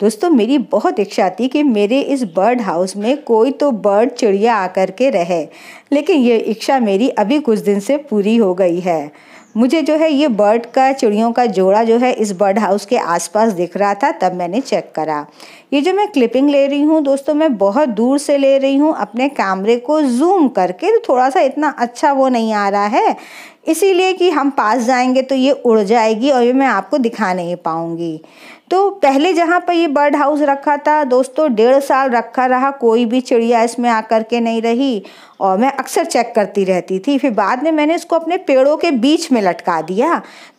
दोस्तों मेरी बहुत इच्छा थी कि मेरे इस बर्ड हाउस में कोई तो बर्ड चिड़िया आकर के रहे लेकिन ये इच्छा मेरी अभी कुछ दिन से पूरी हो गई है मुझे जो है ये बर्ड का चिड़ियों का जोड़ा जो है इस बर्ड हाउस के आसपास दिख रहा था तब मैंने चेक करा ये जो मैं क्लिपिंग ले रही हूँ दोस्तों मैं बहुत दूर से ले रही हूँ अपने कैमरे को जूम करके तो थोड़ा सा इतना अच्छा वो नहीं आ रहा है इसीलिए कि हम पास जाएंगे तो ये उड़ जाएगी और ये मैं आपको दिखा नहीं पाऊँगी तो पहले जहाँ पर ये बर्ड हाउस रखा था दोस्तों डेढ़ साल रखा रहा कोई भी चिड़िया इसमें आकर के नहीं रही और मैं अक्सर चेक करती रहती थी फिर बाद में मैंने इसको अपने पेड़ों के बीच में में लटका दिया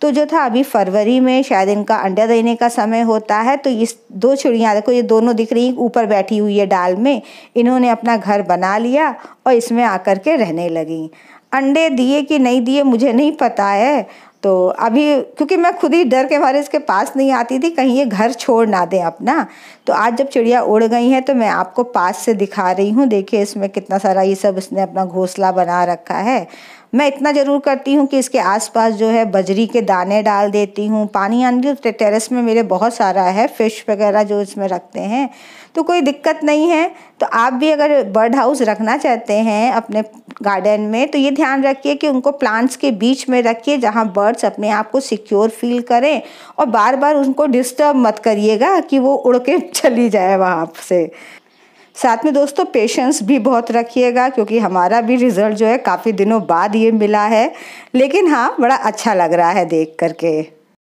तो जो था अभी फरवरी में शायद इनका अंडा देने का समय होता है तो इस दो चिड़िया देखो ये दोनों दिख रही ऊपर बैठी हुई है डाल में इन्होंने अपना घर बना लिया और इसमें आकर के रहने लगी अंडे दिए कि नहीं दिए मुझे नहीं पता है तो अभी क्योंकि मैं खुद ही डर के मारे इसके पास नहीं आती थी कहीं ये घर छोड़ ना दें अपना तो आज जब चिड़िया उड़ गई है तो मैं आपको पास से दिखा रही हूँ देखिए इसमें कितना सारा ये सब इसने अपना घोंसला बना रखा है मैं इतना ज़रूर करती हूँ कि इसके आसपास जो है बजरी के दाने डाल देती हूँ पानी आने टे, टेरेस में मेरे बहुत सारा है फ़िश वगैरह जो इसमें रखते हैं तो कोई दिक्कत नहीं है तो आप भी अगर बर्ड हाउस रखना चाहते हैं अपने गार्डन में तो ये ध्यान रखिए कि उनको प्लांट्स के बीच में रखिए जहाँ बर्ड्स अपने आप को सिक्योर फील करें और बार बार उनको डिस्टर्ब मत करिएगा कि वो उड़ के चली जाए वहाँ से साथ में दोस्तों पेशेंस भी बहुत रखिएगा क्योंकि हमारा भी रिज़ल्ट जो है काफ़ी दिनों बाद ये मिला है लेकिन हाँ बड़ा अच्छा लग रहा है देख करके